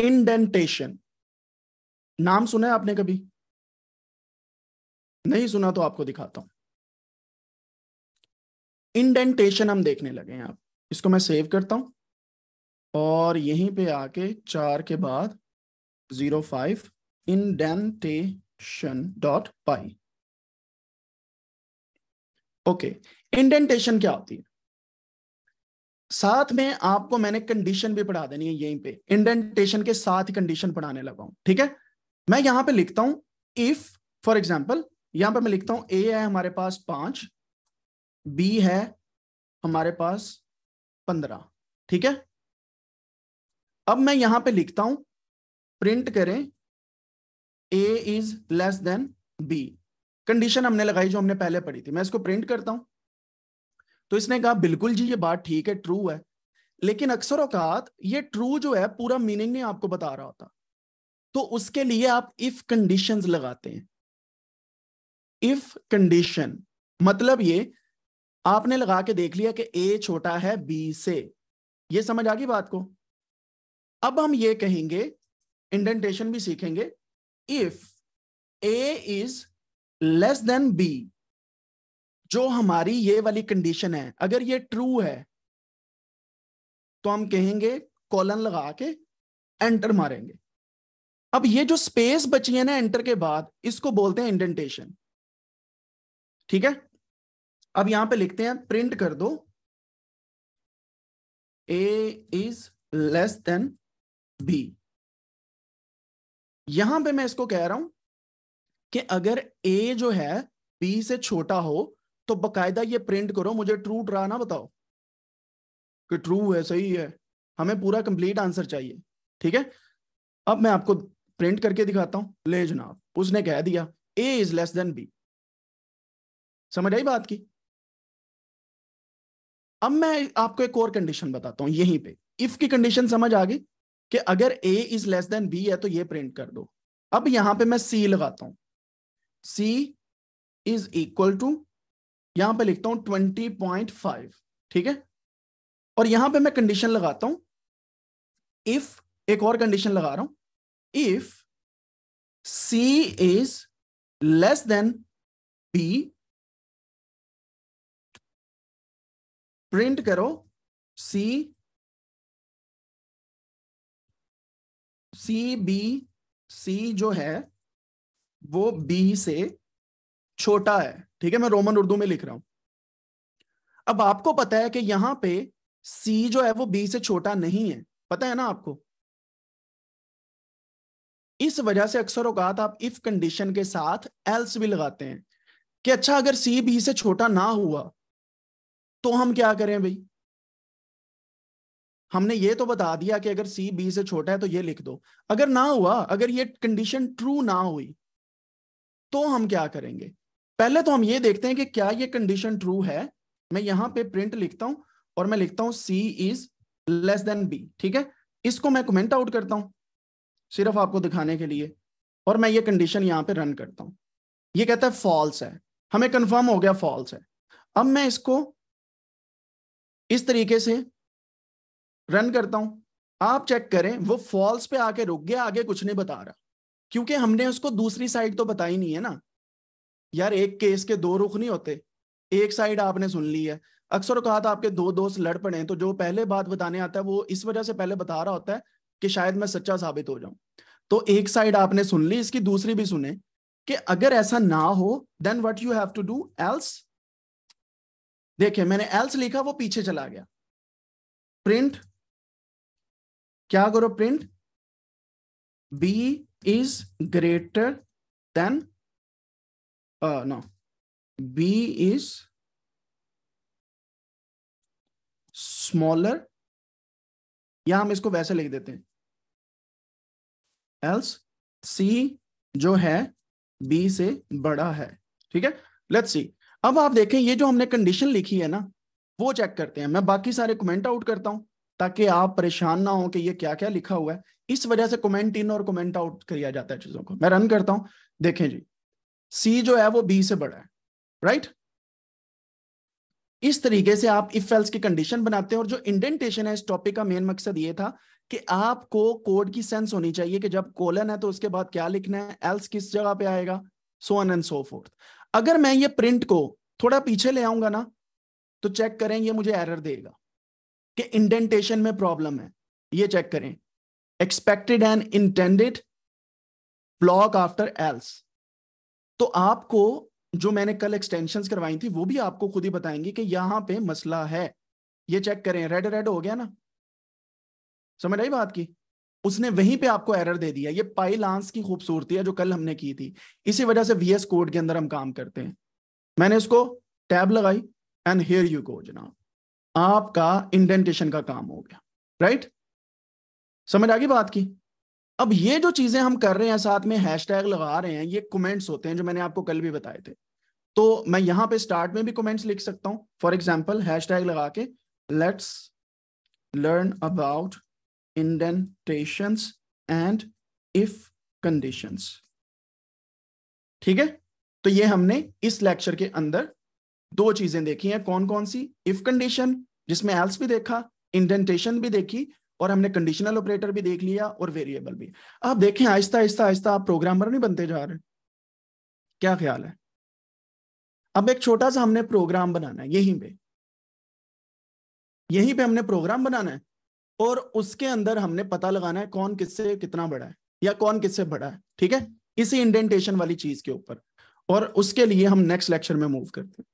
Indentation नाम सुना है आपने कभी नहीं सुना तो आपको दिखाता हूं इंडेंटेशन हम देखने लगे हैं आप इसको मैं सेव करता हूं और यहीं पे आके चार के बाद zero five indentation dot py okay indentation क्या होती है साथ में आपको मैंने कंडीशन भी पढ़ा देनी है यहीं पे इंडेंटेशन के साथ कंडीशन पढ़ाने लगा हूं ठीक है मैं यहां पे लिखता हूं इफ फॉर एग्जाम्पल यहां पे मैं लिखता हूं ए है हमारे पास पांच बी है हमारे पास पंद्रह ठीक है अब मैं यहां पे लिखता हूं प्रिंट करें A is less than B condition हमने लगाई जो हमने पहले पढ़ी थी मैं इसको प्रिंट करता हूं तो इसने कहा बिल्कुल जी ये बात ठीक है ट्रू है लेकिन अक्सर औकात ये ट्रू जो है पूरा मीनिंग नहीं आपको बता रहा होता तो उसके लिए आप इफ कंडीशन लगाते हैं इफ कंडीशन मतलब ये आपने लगा के देख लिया कि ए छोटा है बी से ये समझ आ गई बात को अब हम ये कहेंगे इंडेंटेशन भी सीखेंगे if A is less than B जो हमारी ये वाली कंडीशन है अगर ये ट्रू है तो हम कहेंगे कॉलन लगा के एंटर मारेंगे अब ये जो स्पेस बची है ना एंटर के बाद इसको बोलते हैं इंडेंटेशन ठीक है अब यहां पे लिखते हैं प्रिंट कर दो A is less than B यहां पे मैं इसको कह रहा हूं कि अगर ए जो है बी से छोटा हो तो बकायदा ये प्रिंट करो मुझे ट्रू रहा ना बताओ कि ट्रू है सही है हमें पूरा कंप्लीट आंसर चाहिए ठीक है अब मैं आपको प्रिंट करके दिखाता हूं ले जनाब उसने कह दिया A is less than B समझ आई बात की अब मैं आपको एक और कंडीशन बताता हूं यहीं पे इफ की कंडीशन समझ आ गई कि अगर A is less than B है तो ये प्रिंट कर दो अब यहां पे मैं सी लगाता हूं सी इज इक्वल टू यहां पे लिखता हूं ट्वेंटी पॉइंट फाइव ठीक है और यहां पे मैं कंडीशन लगाता हूं इफ एक और कंडीशन लगा रहा हूं if C is less than B print करो सी सी बी सी जो है वो बी से छोटा है ठीक है मैं रोमन उर्दू में लिख रहा हूं अब आपको पता है कि यहां पे सी जो है वो बी से छोटा नहीं है पता है ना आपको इस वजह से अक्सर औकात आप इफ कंडीशन के साथ एल्स भी लगाते हैं कि अच्छा अगर सी बी से छोटा ना हुआ तो हम क्या करें भाई हमने ये तो बता दिया कि अगर सी बी से छोटा है तो ये लिख दो अगर ना हुआ अगर ये कंडीशन ट्रू ना हुई तो हम क्या करेंगे पहले तो हम ये देखते हैं कि क्या ये कंडीशन ट्रू है मैं यहां पे प्रिंट लिखता हूं और मैं लिखता हूं C is less than B ठीक है इसको मैं कमेंट आउट करता हूं सिर्फ आपको दिखाने के लिए और मैं ये कंडीशन यहाँ पे रन करता हूँ ये कहता है फॉल्स है हमें कंफर्म हो गया फॉल्स है अब मैं इसको इस तरीके से रन करता हूँ आप चेक करें वो फॉल्स पे आके रुक गया आगे कुछ नहीं बता रहा क्योंकि हमने उसको दूसरी साइड तो बताई नहीं है ना यार एक केस के दो रुख नहीं होते एक साइड आपने सुन ली है अक्सर कहा था आपके दो दोस्त लड़ पड़े हैं तो जो पहले बात बताने आता है वो इस वजह से पहले बता रहा होता है कि शायद मैं सच्चा साबित हो जाऊं तो एक साइड आपने सुन ली इसकी दूसरी भी सुने कि अगर ऐसा ना हो then what you have to do else देखिए मैंने एल्स लिखा वो पीछे चला गया प्रिंट क्या करो print B is greater than uh, no, B is smaller. या हम इसको वैसे लिख देते हैं एल्स सी जो है बी से बड़ा है ठीक है लेट्स सी अब आप देखें ये जो हमने कंडीशन लिखी है ना वो चेक करते हैं मैं बाकी सारे कमेंट आउट करता हूं ताकि आप परेशान ना हो कि ये क्या क्या लिखा हुआ है इस वजह से कमेंट इन और कमेंट आउट किया जाता है चीजों को मैं रन करता हूं देखें जी सी जो है वो बी से बड़ा है राइट इस तरीके से आप इफ एल्स की कंडीशन बनाते हैं और जो इंडेंटेशन है इस टॉपिक का मेन मकसद ये था कि आपको कोड की सेंस होनी चाहिए कि जब कोलन है तो उसके बाद क्या लिखना है एल्स किस जगह पे आएगा so on and so forth अगर मैं ये प्रिंट को थोड़ा पीछे ले आऊंगा ना तो चेक करें ये मुझे एरर देगा कि इंडेंटेशन में प्रॉब्लम है ये चेक करें expected and indented block after else तो आपको जो मैंने कल एक्सटेंशन करवाई थी वो भी आपको खुद ही बताएंगे कि यहाँ पे मसला है ये चेक करें रेड रेड हो गया ना समझ आई बात की उसने वहीं पे आपको एरर दे दिया ये पाइलांस की खूबसूरती है जो कल हमने की थी इसी वजह से वीएस कोड के अंदर हम काम करते हैं मैंने इसको टैब लगाई एंड हेयर यू गो जना आपका इंडेंटेशन का काम हो गया राइट समझ आ गई बात की अब ये जो चीजें हम कर रहे हैं साथ में हैश लगा रहे हैं ये कमेंट्स होते हैं जो मैंने आपको कल भी बताए थे तो मैं यहां पे स्टार्ट में भी कमेंट्स लिख सकता हूँ फॉर एग्जाम्पल टैग लगा के let's learn about indentation and if condition ठीक है तो ये हमने इस लेक्चर के अंदर दो चीजें देखी हैं कौन कौन सी इफ कंडीशन जिसमें एल्स भी देखा इंडेंटेशन भी देखी और हमने कंडीशनल ऑपरेटर भी देख लिया और वेरिएबल भी आप देखें आहिस्ता आहिस्ता आहिस्ता आप प्रोग्रामर नहीं बनते जा रहे क्या ख्याल है अब एक छोटा सा हमने प्रोग्राम बनाना है यहीं पे यहीं पे हमने प्रोग्राम बनाना है और उसके अंदर हमने पता लगाना है कौन किससे कितना बड़ा है या कौन किससे बड़ा है ठीक है इसी इंडेंटेशन वाली चीज के ऊपर और उसके लिए हम नेक्स्ट लेक्चर में मूव करते हैं